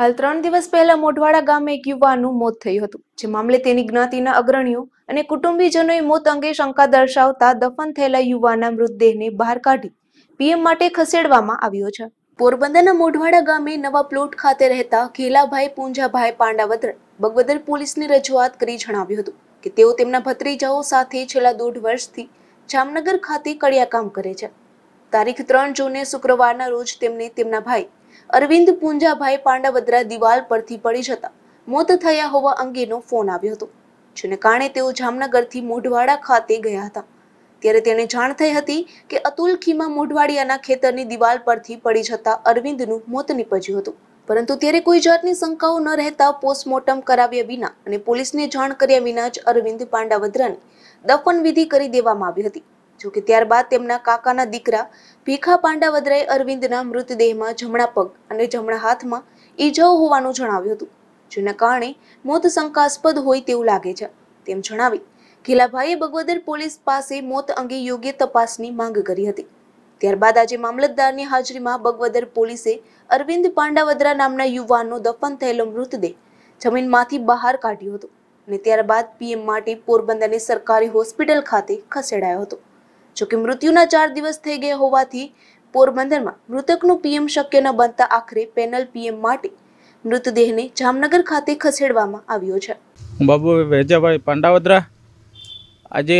હાલ ત્રણ દિવસ પહેલા મોઢવાડા ગામે એક યુવાનનું મોત થયું હતું જે મામલે તેની જ્ઞાતિના અગ્રણીઓ અને કુટુંબીજનોએ મોત અંગે શંકા દર્શાવતા દફન થયેલા યુવાના મૃતદેહને બહાર કાઢી પીએમ માટે ખસેડવામાં આવ્યો છે પોરબંદરના મોઢવાડા ગામે નવા પ્લોટ ખાતે રહેતા ઘેલાભાઈ પૂંજાભાઈ પાંડાવદર બગવદર પોલીસને રજૂઆત કરી જણાવ્યું હતું કે તેઓ તેમના ભત્રીજાઓ સાથે છેલ્લા દોઢ વર્ષથી જામનગર ખાતે કડિયાકામ કરે છે તારીખ ત્રણ જૂને શુક્રવારના રોજ તેમને તેમના ભાઈ અરવિંદ પૂંજાભાઈ પાંડવદ્રા દિવાલ પરથી પડી જતા મોત થયા હોવા અંગેનો ફોન આવ્યો હતો જેને કારણે તેઓ જામનગરથી મોઢવાડા ખાતે ગયા હતા ત્યારે તેને જાણ થઈ હતી કે અતુલ ખીમા મોઢવાડિયાના ખેતરની દિવાલ પરથી પડી જતા અરવિંદનું મોત નીપજ્યું હતું પરંતુ ત્યારે કોઈ જાતની શંકાઓ ન રહેતા પોસ્ટમોર્ટમ કરાવ્યા વિના અને પોલીસને જાણ કર્યા વિના જ અરવિંદ પાંડાવદ્રાની દફન વિધિ કરી દેવામાં આવી હતી જોકે ત્યારબાદ તેમના કાકાના દીકરા ભીખા પાંડાવદરાએ અરવિંદના મૃતદેહમાં જમણા પગ અને જમણા હાથમાં ઈજાઓ હોવાનું જણાવ્યું હતું જેના કારણે મોત શંકાસ્પદ હોય તેવું લાગે છે તેમ જણાવી ઘેલાભાઈએ બગવદર પોલીસ પાસે મોત અંગે યોગ્ય તપાસની માંગ કરી હતી ત્યારબાદ આજે મામલતદારની હાજરીમાં બગવદર પોલીસે અરવિંદ પાંડાવદરા નામના યુવાનનો દફન થયેલો મૃતદેહ જમીનમાંથી બહાર કાઢ્યો હતો અને ત્યારબાદ પીએમ માટે પોરબંદરની સરકારી હોસ્પિટલ ખાતે ખસેડાયો હતો જોકે મૃત્યુના ચાર દિવસ થઈ ગયા હોવાથી પોરબંદરમાં મૃતકનું પીએમ શક્ય ન બનતા આખરે પેનલ પીએમ માટે મૃતદેહને જામનગર ખાતે ખસેડવામાં આવ્યો છે બાબુ વેજાભાઈ પાંડાવદરા આજે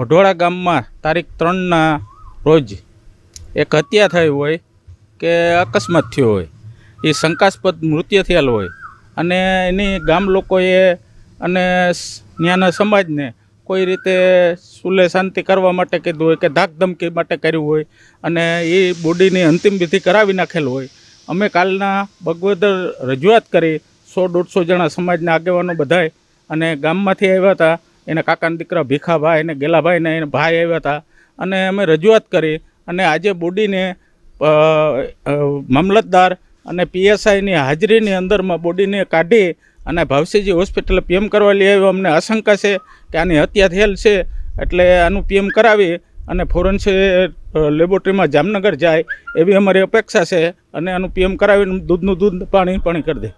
મઢોળા ગામમાં તારીખ ત્રણના રોજ એક હત્યા થઈ હોય કે અકસ્માત થયો હોય એ શંકાસ્પદ મૃત્યુ થયેલ હોય અને એની ગામ લોકોએ અને ત્યાંના સમાજને કોઈ રીતે સુલે શાંતિ કરવા માટે કીધું હોય કે ધાકધમકી માટે કર્યું હોય અને એ બોડીની અંતિમ વિધિ કરાવી નાખેલ હોય અમે કાલના ભગવદર રજૂઆત કરી સો દોઢસો જણા સમાજના આગેવાનો બધાએ અને ગામમાંથી આવ્યા હતા એના કાકાના દીકરા ભીખાભાઈ અને ગેલાભાઈને એને ભાઈ આવ્યા હતા અને અમે રજૂઆત કરી અને આજે બોડીને મામલતદાર અને પીએસઆઈની હાજરીની અંદરમાં બોડીને કાઢી અને ભાવસીજી હોસ્પિટલ પીએમ કરવા લઈ આવ્યો અમને આશંકા છે કે આની હત્યા થયેલ છે એટલે આનું પીએમ કરાવી અને ફોરેન્સે લેબોરેટરીમાં જામનગર જાય એવી અમારી અપેક્ષા છે અને આનું પીએમ કરાવીને દૂધનું દૂધ પાણી પાણી કરી દે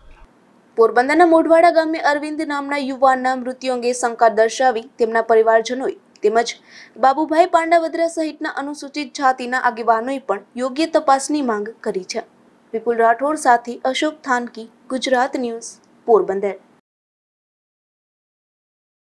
પોરબંદરના મોઢવાડા ગામે અરવિંદ નામના યુવાનના મૃત્યુ અંગે શંકા દર્શાવી તેમના પરિવારજનોએ તેમજ બાબુભાઈ પાંડાવદરા સહિતના અનુસૂચિત જાતિના આગેવાનોએ પણ યોગ્ય તપાસની માંગ કરી છે વિપુલ રાઠોડ સાથે અશોક થાનકી ગુજરાત ન્યૂઝ પોરબંદર